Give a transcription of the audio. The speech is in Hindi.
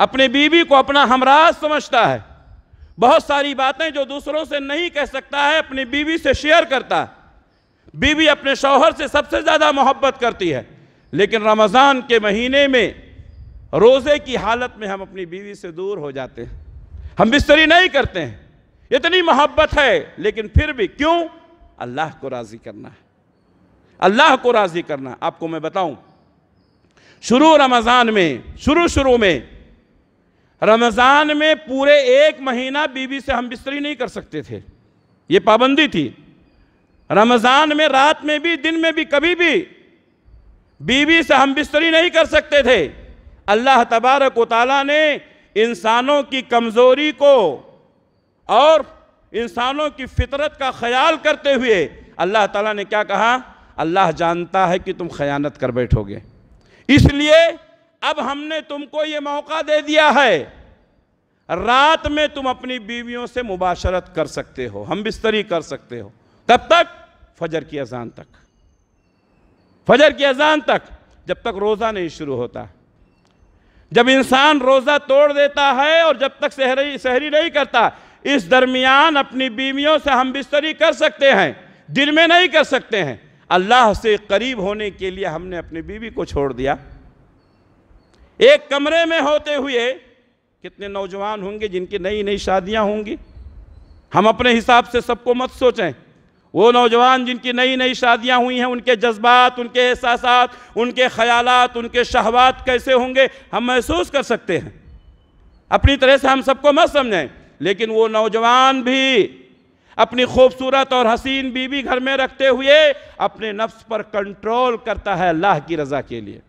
अपने बीवी को अपना हमराज समझता है बहुत सारी बातें जो दूसरों से नहीं कह सकता है अपनी बीवी से शेयर करता है बीवी अपने शौहर से सबसे ज़्यादा मोहब्बत करती है लेकिन रमज़ान के महीने में रोज़े की हालत में हम अपनी बीवी से दूर हो जाते हैं हम बिस्तरी नहीं करते हैं इतनी मोहब्बत है लेकिन फिर भी क्यों अल्लाह को राज़ी करना है अल्लाह को राज़ी करना आपको मैं बताऊं शुरू रमज़ान में शुरू शुरू में रमज़ान में पूरे एक महीना बीवी से हम बिस्तरी नहीं कर सकते थे ये पाबंदी थी रमज़ान में रात में भी दिन में भी कभी भी बीवी से हम बिस्तरी नहीं कर सकते थे अल्लाह तबारक ताली ने इंसानों की कमज़ोरी को और इंसानों की फितरत का ख्याल करते हुए अल्लाह ताला ने क्या कहा अल्लाह जानता है कि तुम खयानत कर बैठोगे इसलिए अब हमने तुमको ये मौका दे दिया है रात में तुम अपनी बीवियों से मुबाशरत कर सकते हो हम बिस्तरी कर सकते हो तब तक फजर की अजान तक फजर की अजान तक जब तक रोज़ा नहीं शुरू होता जब इंसान रोज़ा तोड़ देता है और जब तक सहरी सहरी नहीं करता इस दरमियान अपनी बीवियों से हम बिस्तरी कर सकते हैं दिन में नहीं कर सकते हैं अल्लाह से करीब होने के लिए हमने अपनी बीवी को छोड़ दिया एक कमरे में होते हुए कितने नौजवान होंगे जिनकी नई नई शादियां होंगी हम अपने हिसाब से सबको मत सोचें वो नौजवान जिनकी नई नई शादियां हुई हैं उनके जज्बात उनके एहसास उनके ख्याल उनके शहवात कैसे होंगे हम महसूस कर सकते हैं अपनी तरह से हम सबको मत समझें लेकिन वो नौजवान भी अपनी खूबसूरत और हसीन बीवी घर में रखते हुए अपने नफ्स पर कंट्रोल करता है अल्लाह की रज़ा के लिए